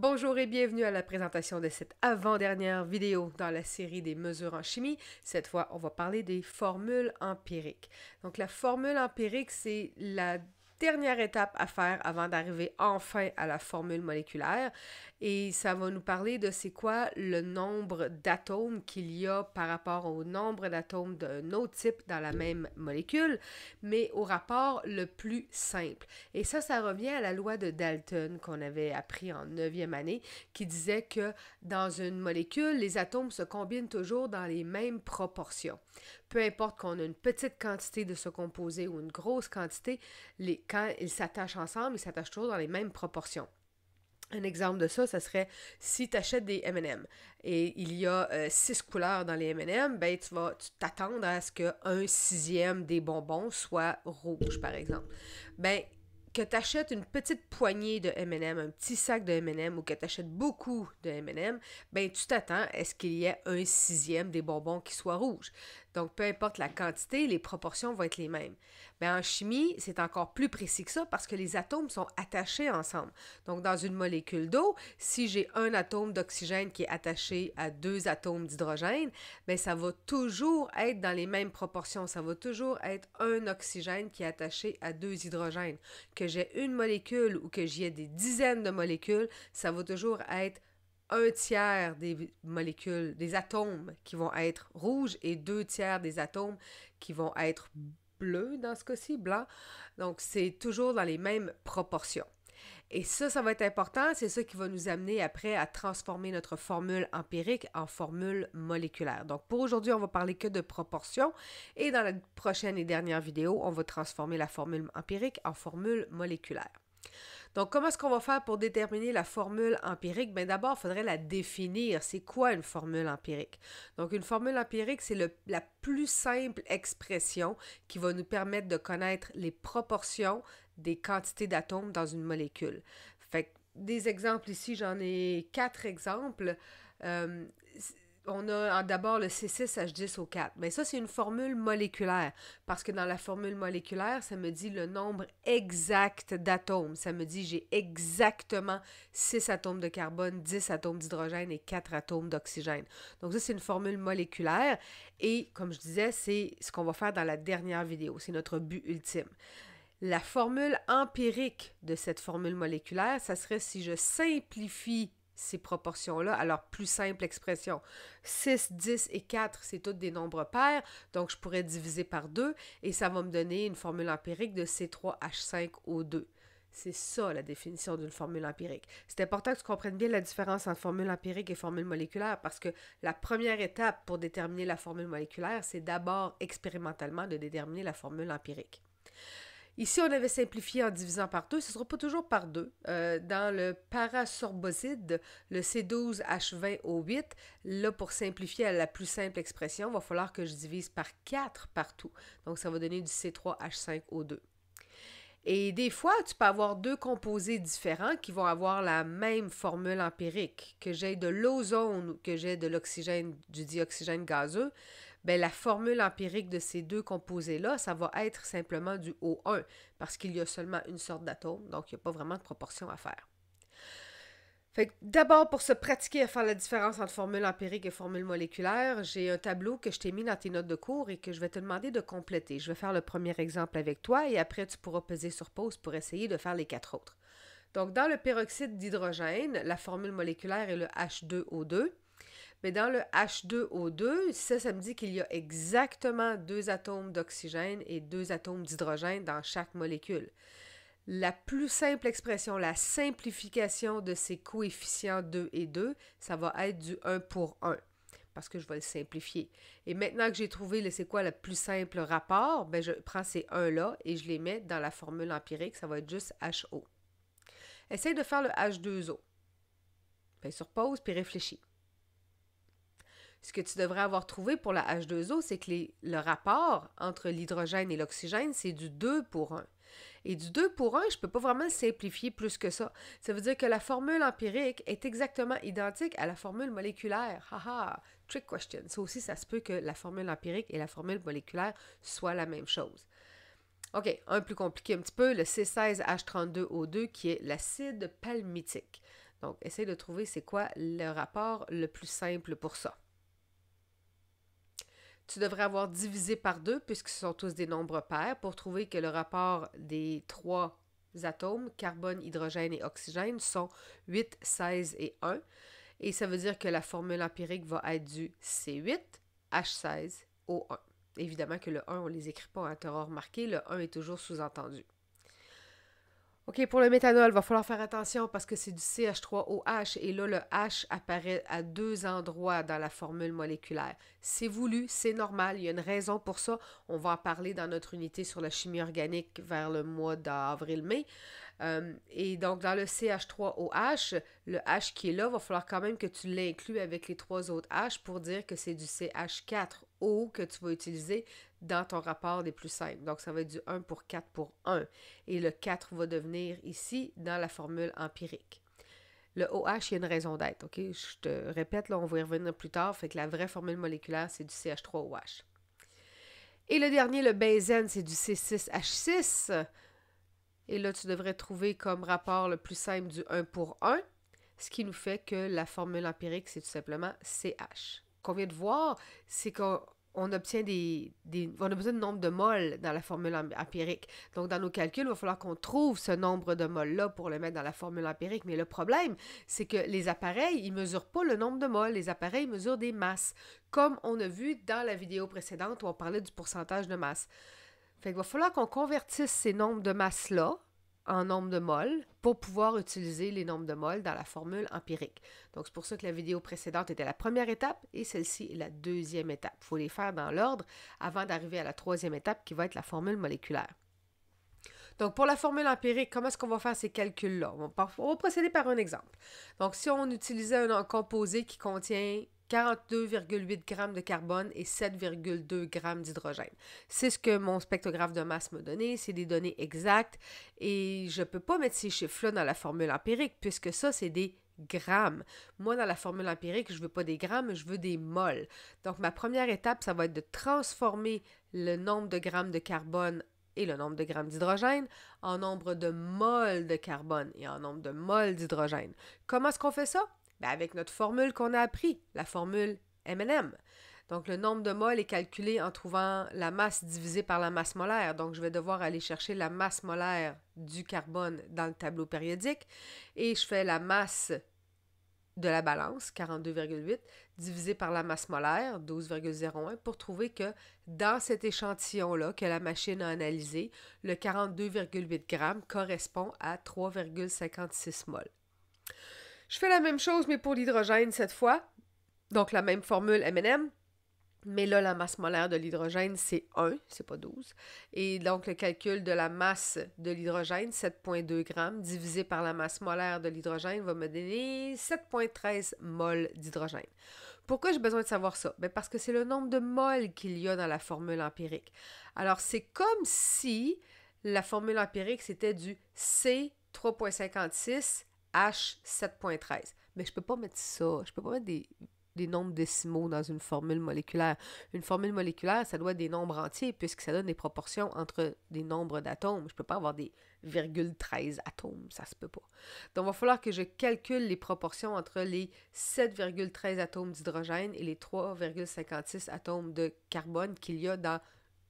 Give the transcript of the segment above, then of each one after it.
Bonjour et bienvenue à la présentation de cette avant-dernière vidéo dans la série des mesures en chimie. Cette fois, on va parler des formules empiriques. Donc la formule empirique, c'est la dernière étape à faire avant d'arriver enfin à la formule moléculaire. Et ça va nous parler de c'est quoi le nombre d'atomes qu'il y a par rapport au nombre d'atomes d'un autre type dans la même molécule, mais au rapport le plus simple. Et ça, ça revient à la loi de Dalton qu'on avait appris en 9e année, qui disait que dans une molécule, les atomes se combinent toujours dans les mêmes proportions. Peu importe qu'on a une petite quantité de ce composé ou une grosse quantité, les quand ils s'attachent ensemble, ils s'attachent toujours dans les mêmes proportions. Un exemple de ça, ça serait si tu achètes des MM et il y a euh, six couleurs dans les MM, ben tu vas t'attendre à ce qu'un sixième des bonbons soit rouge, par exemple. Ben, que tu achètes une petite poignée de MM, un petit sac de MM ou que tu achètes beaucoup de MM, ben tu t'attends à ce qu'il y ait un sixième des bonbons qui soit rouge. Donc, peu importe la quantité, les proportions vont être les mêmes. Mais ben, en chimie, c'est encore plus précis que ça parce que les atomes sont attachés ensemble. Donc, dans une molécule d'eau, si j'ai un atome d'oxygène qui est attaché à deux atomes d'hydrogène, mais ben, ça va toujours être dans les mêmes proportions. Ça va toujours être un oxygène qui est attaché à deux hydrogènes. Que j'ai une molécule ou que j'y ai des dizaines de molécules, ça va toujours être un tiers des molécules, des atomes qui vont être rouges et deux tiers des atomes qui vont être bleus dans ce cas-ci, blancs. Donc, c'est toujours dans les mêmes proportions. Et ça, ça va être important. C'est ça qui va nous amener après à transformer notre formule empirique en formule moléculaire. Donc, pour aujourd'hui, on va parler que de proportions. Et dans la prochaine et dernière vidéo, on va transformer la formule empirique en formule moléculaire. Donc, comment est-ce qu'on va faire pour déterminer la formule empirique? Bien, d'abord, il faudrait la définir. C'est quoi une formule empirique? Donc, une formule empirique, c'est la plus simple expression qui va nous permettre de connaître les proportions des quantités d'atomes dans une molécule. Fait que, des exemples ici, j'en ai quatre exemples. Euh, on a d'abord le C6H10O4. Mais ça, c'est une formule moléculaire, parce que dans la formule moléculaire, ça me dit le nombre exact d'atomes. Ça me dit j'ai exactement 6 atomes de carbone, 10 atomes d'hydrogène et 4 atomes d'oxygène. Donc ça, c'est une formule moléculaire. Et comme je disais, c'est ce qu'on va faire dans la dernière vidéo. C'est notre but ultime. La formule empirique de cette formule moléculaire, ça serait si je simplifie ces proportions-là à leur plus simple expression. 6, 10 et 4, c'est toutes des nombres pairs, donc je pourrais diviser par 2 et ça va me donner une formule empirique de C3H5O2. C'est ça la définition d'une formule empirique. C'est important que tu comprennes bien la différence entre formule empirique et formule moléculaire parce que la première étape pour déterminer la formule moléculaire, c'est d'abord expérimentalement de déterminer la formule empirique. Ici, on avait simplifié en divisant par deux. Ce ne sera pas toujours par deux. Euh, dans le parasorboside, le C12H20O8, là, pour simplifier à la plus simple expression, il va falloir que je divise par quatre partout. Donc, ça va donner du C3H5O2. Et des fois, tu peux avoir deux composés différents qui vont avoir la même formule empirique. Que j'ai de l'ozone ou que j'ai de l'oxygène, du dioxygène gazeux, ben, la formule empirique de ces deux composés-là, ça va être simplement du O1 parce qu'il y a seulement une sorte d'atome, donc il n'y a pas vraiment de proportion à faire. D'abord, pour se pratiquer à faire la différence entre formule empirique et formule moléculaire, j'ai un tableau que je t'ai mis dans tes notes de cours et que je vais te demander de compléter. Je vais faire le premier exemple avec toi et après, tu pourras peser sur pause pour essayer de faire les quatre autres. Donc, dans le peroxyde d'hydrogène, la formule moléculaire est le H2O2. Mais dans le H2O2, ça, ça me dit qu'il y a exactement deux atomes d'oxygène et deux atomes d'hydrogène dans chaque molécule. La plus simple expression, la simplification de ces coefficients 2 et 2, ça va être du 1 pour 1 parce que je vais le simplifier. Et maintenant que j'ai trouvé c'est quoi le plus simple rapport, ben je prends ces 1-là et je les mets dans la formule empirique, ça va être juste HO. Essaye de faire le H2O. Fais sur pause, puis réfléchis ce que tu devrais avoir trouvé pour la H2O, c'est que le rapport entre l'hydrogène et l'oxygène, c'est du 2 pour 1. Et du 2 pour 1, je ne peux pas vraiment simplifier plus que ça. Ça veut dire que la formule empirique est exactement identique à la formule moléculaire. Haha, trick question. Ça aussi, ça se peut que la formule empirique et la formule moléculaire soient la même chose. OK, un plus compliqué un petit peu, le C16H32O2 qui est l'acide palmitique. Donc, essaye de trouver c'est quoi le rapport le plus simple pour ça tu devrais avoir divisé par deux, puisque ce sont tous des nombres pairs, pour trouver que le rapport des trois atomes, carbone, hydrogène et oxygène, sont 8, 16 et 1. Et ça veut dire que la formule empirique va être du C8, H16, O1. Évidemment que le 1, on ne les écrit pas, à hein, auras remarqué, le 1 est toujours sous-entendu. OK, pour le méthanol, il va falloir faire attention parce que c'est du CH3OH et là, le H apparaît à deux endroits dans la formule moléculaire. C'est voulu, c'est normal, il y a une raison pour ça. On va en parler dans notre unité sur la chimie organique vers le mois d'avril-mai. Euh, et donc, dans le CH3OH, le H qui est là, il va falloir quand même que tu l'inclues avec les trois autres H pour dire que c'est du CH4O que tu vas utiliser dans ton rapport des plus simples. Donc, ça va être du 1 pour 4 pour 1. Et le 4 va devenir ici dans la formule empirique. Le OH, il y a une raison d'être, OK? Je te répète, là, on va y revenir plus tard. Fait que la vraie formule moléculaire, c'est du CH3OH. Et le dernier, le benzène, c'est du C6H6. Et là, tu devrais trouver comme rapport le plus simple du 1 pour 1, ce qui nous fait que la formule empirique, c'est tout simplement CH. Qu'on vient de voir, c'est qu'on on obtient des, On a besoin de nombre de moles dans la formule empirique. Donc, dans nos calculs, il va falloir qu'on trouve ce nombre de moles-là pour le mettre dans la formule empirique. Mais le problème, c'est que les appareils, ils ne mesurent pas le nombre de moles. Les appareils mesurent des masses, comme on a vu dans la vidéo précédente où on parlait du pourcentage de masse. Fait qu'il va falloir qu'on convertisse ces nombres de masses-là en nombre de moles pour pouvoir utiliser les nombres de moles dans la formule empirique. Donc, c'est pour ça que la vidéo précédente était la première étape et celle-ci est la deuxième étape. Il faut les faire dans l'ordre avant d'arriver à la troisième étape qui va être la formule moléculaire. Donc, pour la formule empirique, comment est-ce qu'on va faire ces calculs-là? on va procéder par un exemple. Donc, si on utilisait un composé qui contient 42,8 grammes de carbone et 7,2 grammes d'hydrogène. C'est ce que mon spectrographe de masse m'a donné, c'est des données exactes et je ne peux pas mettre ces chiffres-là dans la formule empirique puisque ça, c'est des grammes. Moi, dans la formule empirique, je ne veux pas des grammes, je veux des molles. Donc, ma première étape, ça va être de transformer le nombre de grammes de carbone et le nombre de grammes d'hydrogène en nombre de moles de carbone et en nombre de moles d'hydrogène. Comment est-ce qu'on fait ça? Ben, avec notre formule qu'on a appris, la formule MM. Donc, le nombre de moles est calculé en trouvant la masse divisée par la masse molaire. Donc, je vais devoir aller chercher la masse molaire du carbone dans le tableau périodique et je fais la masse de la balance, 42,8, divisée par la masse molaire, 12,01, pour trouver que dans cet échantillon-là que la machine a analysé, le 42,8 g correspond à 3,56 moles. Je fais la même chose, mais pour l'hydrogène cette fois. Donc la même formule MNM, Mais là, la masse molaire de l'hydrogène, c'est 1, c'est pas 12. Et donc, le calcul de la masse de l'hydrogène, 7,2 grammes, divisé par la masse molaire de l'hydrogène, va me donner 7,13 mol d'hydrogène. Pourquoi j'ai besoin de savoir ça? Bien parce que c'est le nombre de moles qu'il y a dans la formule empirique. Alors, c'est comme si la formule empirique, c'était du C3,56 H7.13. Mais je ne peux pas mettre ça. Je ne peux pas mettre des, nombres décimaux dans une formule moléculaire. Une formule moléculaire, ça doit être des nombres entiers puisque ça donne des proportions entre des nombres d'atomes. Je ne peux pas avoir des virgule 13 atomes, ça se peut pas. Donc, il va falloir que je calcule les proportions entre les 7,13 atomes d'hydrogène et les 3,56 atomes de carbone qu'il y a dans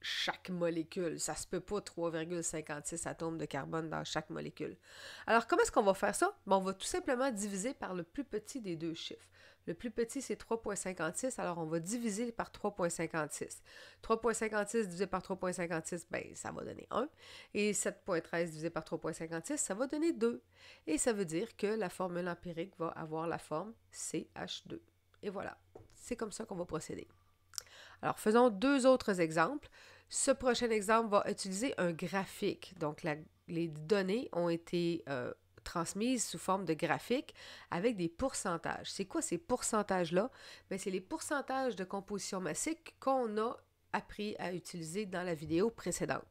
chaque molécule. Ça se peut pas 3,56 atomes de carbone dans chaque molécule. Alors, comment est-ce qu'on va faire ça? on va tout simplement diviser par le plus petit des deux chiffres. Le plus petit, c'est 3,56, alors on va diviser par 3,56. 3,56 divisé par 3,56, ben, ça va donner 1. Et 7,13 divisé par 3,56, ça va donner 2. Et ça veut dire que la formule empirique va avoir la forme CH2. Et voilà, c'est comme ça qu'on va procéder. Alors, faisons deux autres exemples. Ce prochain exemple va utiliser un graphique. Donc, les données ont été euh, transmises sous forme de graphique avec des pourcentages. C'est quoi ces pourcentages-là? Mais ben, c'est les pourcentages de composition massique qu'on a appris à utiliser dans la vidéo précédente.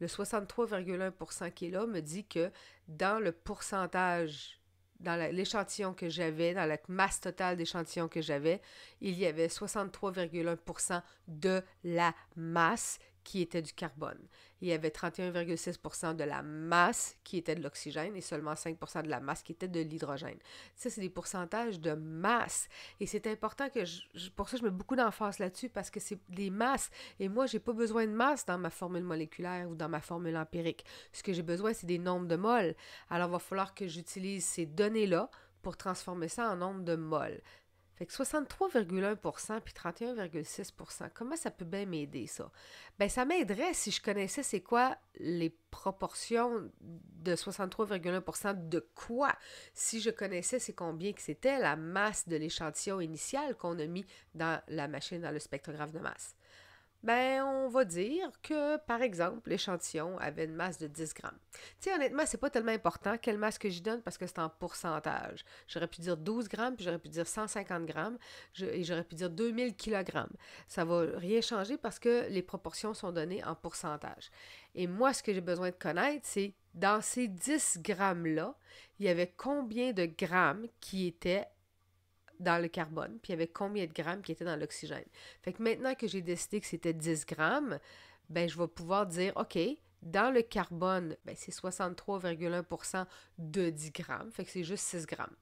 Le 63,1% qui est là me dit que dans le pourcentage dans l'échantillon que j'avais, dans la masse totale d'échantillons que j'avais, il y avait 63,1% de la masse qui était du carbone il y avait 31,6 de la masse qui était de l'oxygène et seulement 5 de la masse qui était de l'hydrogène. Ça, c'est des pourcentages de masse. Et c'est important que, je, pour ça, je mets beaucoup d'emphase là-dessus parce que c'est des masses. Et moi, j'ai pas besoin de masse dans ma formule moléculaire ou dans ma formule empirique. Ce que j'ai besoin, c'est des nombres de moles. Alors, il va falloir que j'utilise ces données-là pour transformer ça en nombre de moles. Fait que 63,1% puis 31,6%, comment ça peut bien m'aider ça? Ben ça m'aiderait si je connaissais c'est quoi les proportions de 63,1% de quoi? Si je connaissais c'est combien que c'était la masse de l'échantillon initial qu'on a mis dans la machine, dans le spectrographe de masse. Ben, on va dire que, par exemple, l'échantillon avait une masse de 10 grammes. Tu sais, honnêtement, c'est pas tellement important quelle masse que j'y donne parce que c'est en pourcentage. J'aurais pu dire 12 grammes, puis j'aurais pu dire 150 grammes, et j'aurais pu dire 2000 kg. Ça va rien changer parce que les proportions sont données en pourcentage. Et moi, ce que j'ai besoin de connaître, c'est dans ces 10 grammes-là, il y avait combien de grammes qui étaient dans le carbone, puis il y avait combien de grammes qui étaient dans l'oxygène. Fait que maintenant que j'ai décidé que c'était 10 grammes, ben je vais pouvoir dire, OK, dans le carbone, ben, c'est 63,1% de 10 grammes, fait que c'est juste 6 grammes.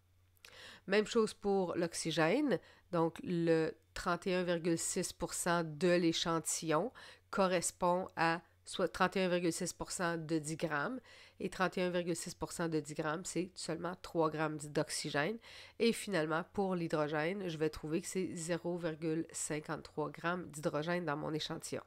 Même chose pour l'oxygène, donc le 31,6% de l'échantillon correspond à soit 31,6% de 10 grammes et 31,6 de 10 grammes, c'est seulement 3 grammes d'oxygène. Et finalement, pour l'hydrogène, je vais trouver que c'est 0,53 grammes d'hydrogène dans mon échantillon.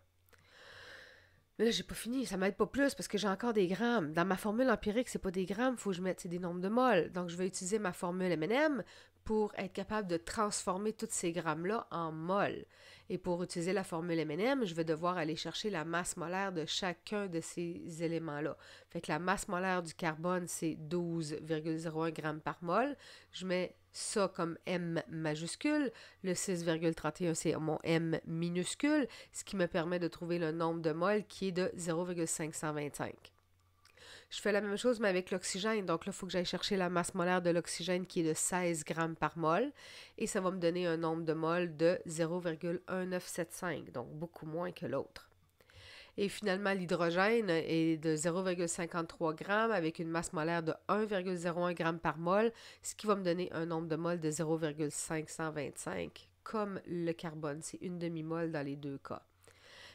Mais là, j'ai pas fini, ça m'aide pas plus parce que j'ai encore des grammes. Dans ma formule empirique, c'est pas des grammes, faut que je mette, des nombres de moles. Donc, je vais utiliser ma formule MNM pour être capable de transformer toutes ces grammes-là en mol. Et pour utiliser la formule MNM, je vais devoir aller chercher la masse molaire de chacun de ces éléments-là. Fait que la masse molaire du carbone, c'est 12,01 g par mol. Je mets ça comme M majuscule. Le 6,31, c'est mon M minuscule, ce qui me permet de trouver le nombre de moles qui est de 0,525. Je fais la même chose, mais avec l'oxygène. Donc là, il faut que j'aille chercher la masse molaire de l'oxygène qui est de 16 grammes par mol. Et ça va me donner un nombre de mol de 0,1975, donc beaucoup moins que l'autre. Et finalement, l'hydrogène est de 0,53 g avec une masse molaire de 1,01 g par mol, ce qui va me donner un nombre de mol de 0,525, comme le carbone. C'est une demi mole dans les deux cas.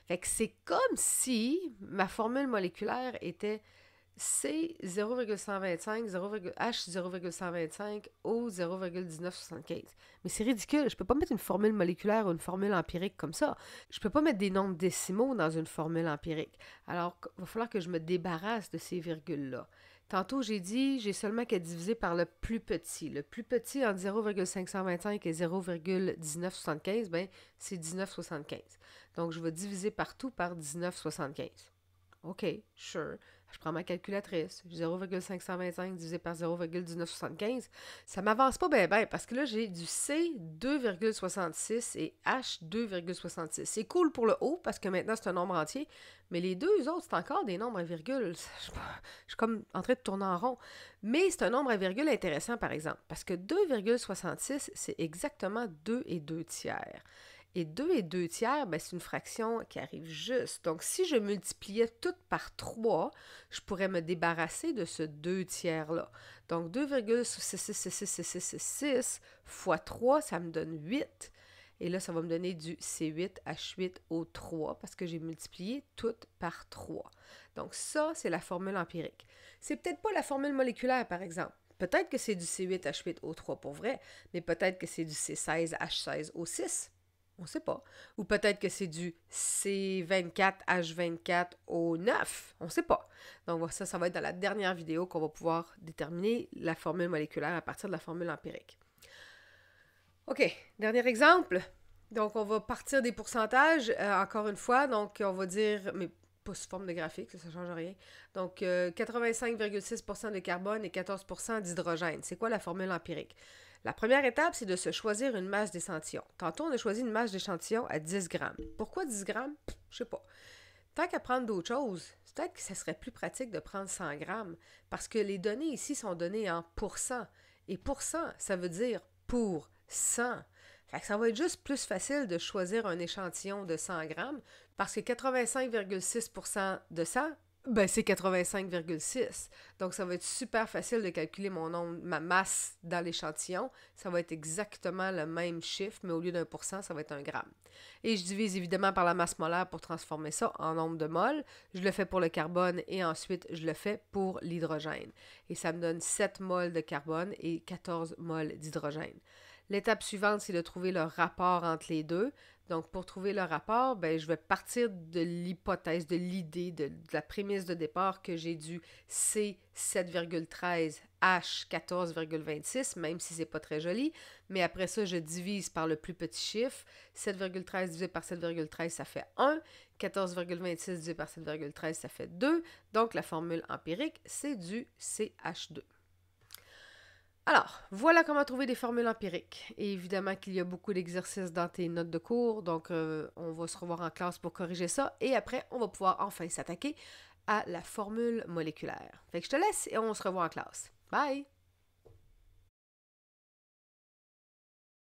Fait que c'est comme si ma formule moléculaire était c'est 0,125, 0, H 0,125, O 0,1975. Mais c'est ridicule, je ne peux pas mettre une formule moléculaire ou une formule empirique comme ça. Je ne peux pas mettre des nombres décimaux dans une formule empirique. Alors, il va falloir que je me débarrasse de ces virgules-là. Tantôt, j'ai dit, j'ai seulement qu'à diviser par le plus petit. Le plus petit entre 0,525 et 0,1975, ben, c'est 1975. Donc, je vais diviser partout par 1975. OK, sure. Je prends ma calculatrice, 0,525 divisé par 0,1975. Ça ne m'avance pas bien, bien, parce que là, j'ai du C 2,66 et H 2,66. C'est cool pour le haut, parce que maintenant, c'est un nombre entier, mais les deux autres, c'est encore des nombres à virgule. Je, suis comme en train de tourner en rond. Mais c'est un nombre à virgule intéressant, par exemple, parce que 2,66, c'est exactement 2 et 2 tiers. Et 2 et 2 tiers, ben, c'est une fraction qui arrive juste. Donc, si je multipliais tout par 3, je pourrais me débarrasser de ce 2 tiers-là. Donc, 2,66666 fois 3, ça me donne 8. Et là, ça va me donner du C8H8O3 parce que j'ai multiplié tout par 3. Donc, ça, c'est la formule empirique. C'est peut-être pas la formule moléculaire, par exemple. Peut-être que c'est du C8H8O3 pour vrai, mais peut-être que c'est du C16H16O6 on ne sait pas. Ou peut-être que c'est du C24H24 o 9. On ne sait pas. Donc ça, ça va être dans la dernière vidéo qu'on va pouvoir déterminer la formule moléculaire à partir de la formule empirique. OK, dernier exemple. Donc on va partir des pourcentages, euh, encore une fois. Donc on va dire, mais pas sous forme de graphique, ça ne change rien. Donc 85,6% euh, de carbone et 14% d'hydrogène. C'est quoi la formule empirique? La première étape, c'est de se choisir une masse d'échantillon. Tantôt, on a choisi une masse d'échantillon à 10 grammes. Pourquoi 10 grammes? Je sais pas. Tant qu'à prendre d'autres choses, peut-être que ce serait plus pratique de prendre 100 grammes parce que les données ici sont données en pourcent. Et pourcent, ça veut dire pour 100. ça va être juste plus facile de choisir un échantillon de 100 grammes parce que 85,6 de ça. Ben, c'est 85,6. Donc, ça va être super facile de calculer mon nombre, ma masse dans l'échantillon. Ça va être exactement le même chiffre, mais au lieu d'un pourcent, ça va être un gramme. Et je divise évidemment par la masse molaire pour transformer ça en nombre de moles. Je le fais pour le carbone et ensuite je le fais pour l'hydrogène. Et ça me donne 7 moles de carbone et 14 moles d'hydrogène. L'étape suivante, c'est de trouver le rapport entre les deux. Donc, pour trouver le rapport, ben, je vais partir de l'hypothèse, de l'idée, de, la prémisse de départ que j'ai du C7,13, H14,26, même si ce n'est pas très joli. Mais après ça, je divise par le plus petit chiffre. 7,13 divisé par 7,13, ça fait 1. 14,26 divisé par 7,13, ça fait 2. Donc, la formule empirique, c'est du CH2. Alors, voilà comment trouver des formules empiriques. Et évidemment qu'il y a beaucoup d'exercices dans tes notes de cours, donc euh, on va se revoir en classe pour corriger ça. Et après, on va pouvoir enfin s'attaquer à la formule moléculaire. Fait que je te laisse et on se revoit en classe. Bye!